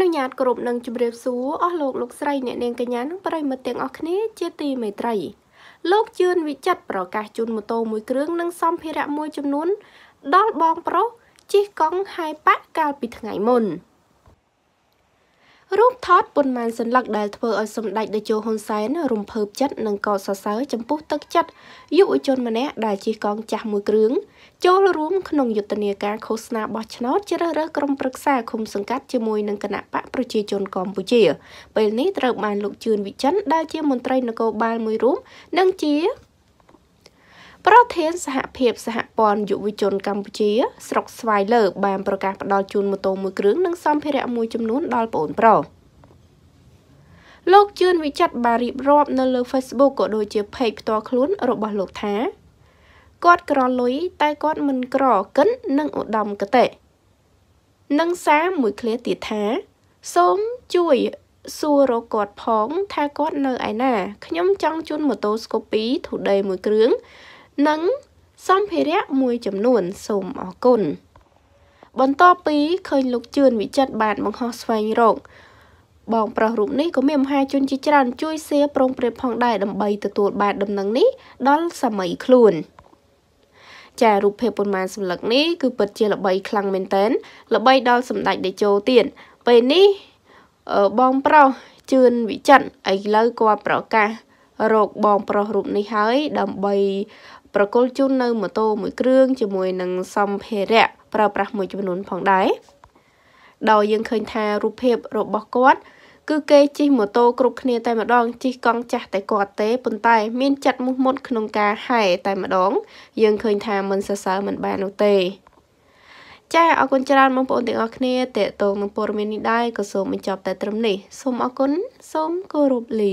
នុញ្ញាតគ្រប់នឹងជម្រាបសួរអស់លោកលោកស្រីអ្នកនាងកញ្ញានិងប្រិយមិត្តទាំងអស់គ្នាជាទីមេត្រីលោកជឿនវិចិត្រប្រកាសជូនម៉ូតូមួយគ្រឿងនិងសម្ភារៈមួយចំនួន ដល់បងប្រុសជិះកង់ហាយប៉ាក់កាលពីថ្ងៃមុន។រូបថតប៉ុន្មានសន្លឹកដែលធ្វើឲ្យសម្ដេចតេជោហ៊ុនសែន រំភើបចិត្តនិងកោតសរសើរចំពោះទឹកចិត្តយុវជនម្នាក់ដែលជិះកង់ចាស់មួយគ្រឿងចូលរួមក្នុងយុទ្ធនាការឃោសនាបោះឆ្នោតជ្រើសរើសក្រុមប្រឹក្សាឃុំសង្កាត់ជាមួយនឹងគណៈបកប្រជាជនកម្ពុជា ពេលនេះត្រូវបានលោកជឿនវិចិនដែលជាមន្ត្រីនគរបាលមួយរូបនិងជាប្រធានសហភាពសហព័ន្ធយុវជនកម្ពុជាស្រុកស្វាយលើកបានប្រកាសផ្តល់ជូនម៉ូតូមួយគ្រឿងនិងសម្ភារៈមួយចំនួនដល់ប្អូនប្រុសលោកជឿនវិចិត្របានរៀបរាប់ នៅលើ Facebook ក៏ដូចជា Page ផ្ទាល់ខ្លួនរបស់លោកថាគាត់ក្រលុយតែគាត់មិនក្រកិននឹងឧត្តមកតេនិងសារមួយឃ្លាទៀតថា សូមជួយសួររកគាត់ផង ថាគាត់ នៅឯណាខ្ញុំចង់ជូនម៉ូតូស្កូពី Today មួយគ្រឿងនិងសម្ភារៈមួយចំនួនសូមអរគុណបន្ទាប់ពីឃើញលោកជឿនវិចិត្របានបង្ហោះស្វែងរក បង ប្រុសរូបនេះក៏មានមហាជនជាច្រើន ជួយសៀប្រងព្រៀបផងដែរដើម្បីទទួលបានដំណឹងនេះដល់សម័យខ្លួនចារូបភាពប៉ុន្មានសម្លឹកនេះគឺពិតជាល្បីខ្លាំងមែនតើល្បីដល់សម្ដេចតេជោទៀតពេលនេះបងប្រុសជឿនវិចិត្រឥឡូវគាត់ប្រកាសរកបងប្រុសរូបនេះហើយដើម្បី ប្រគល់ជូននៅម៉ូតូមួយគ្រឿង ជាមួយនឹងសម្ភារៈប្រើប្រាស់មួយចំនួនផងដែរដោយយើងឃើញថារូបភាពរបស់គាត់គឺគេជិះម៉ូតូគ្រប់គ្នាតែម្ដងជិះកង់ចាស់តែគាត់ទេប៉ុន្តែ មានចិត្តមុះមុតក្នុងការហែតែម្ដង យើងឃើញថាមិនសរសើរមិនបាននោះទេចាអរគុណច្រើនបងប្អូនទាំងអស់គ្នាតេតងនឹងព័ត៌មាននេះដែរក៏សូមបញ្ចប់តែត្រឹមនេះសូមអរគុណសូមគោរពលា